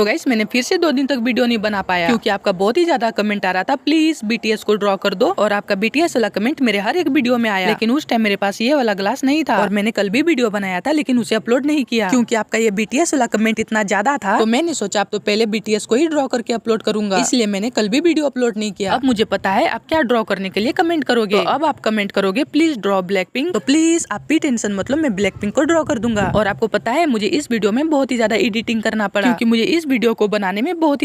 तो गाइस मैंने फिर से दो दिन तक वीडियो नहीं बना पाया क्योंकि आपका बहुत ही ज्यादा कमेंट आ रहा था प्लीज बीटीएस को ड्रॉ कर दो और आपका बीटीएस वाला कमेंट मेरे हर एक वीडियो में आया लेकिन उस टाइम मेरे पास ये वाला ग्लास नहीं था और मैंने कल भी वीडियो बनाया था लेकिन उसे अपलोड नहीं किया क्यूँकी आपका ये बीटीएस वाला कमेंट इतना ज्यादा था तो मैंने सोचा आप तो पहले बीटीएस को ही ड्रॉ करके अपलोड करूंगा इसलिए मैंने कल भी वीडियो अपलोड नहीं किया अब मुझे पता है आप क्या ड्रॉ करने के लिए कमेंट करोगे तो अब आप कमेंट करोगे प्लीज ड्रॉ ब्लैक पिंक तो प्लीज आप भी टेंशन मतलब मैं ब्लैक पिंक को ड्रॉ कर दूंगा और आपको पता है मुझे इस वीडियो में बहुत ही ज्यादा एडिटिंग करना पड़ा क्योंकि मुझे इस वीडियो को बनाने में बहुत ही